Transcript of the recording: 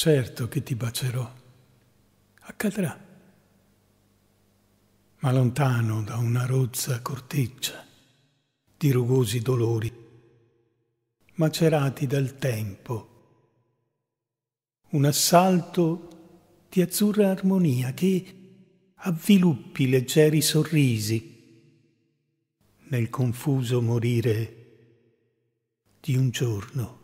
certo che ti bacerò. Accadrà, ma lontano da una rozza corteccia di rugosi dolori, macerati dal tempo. Un assalto di azzurra armonia che avviluppi leggeri sorrisi nel confuso morire di un giorno.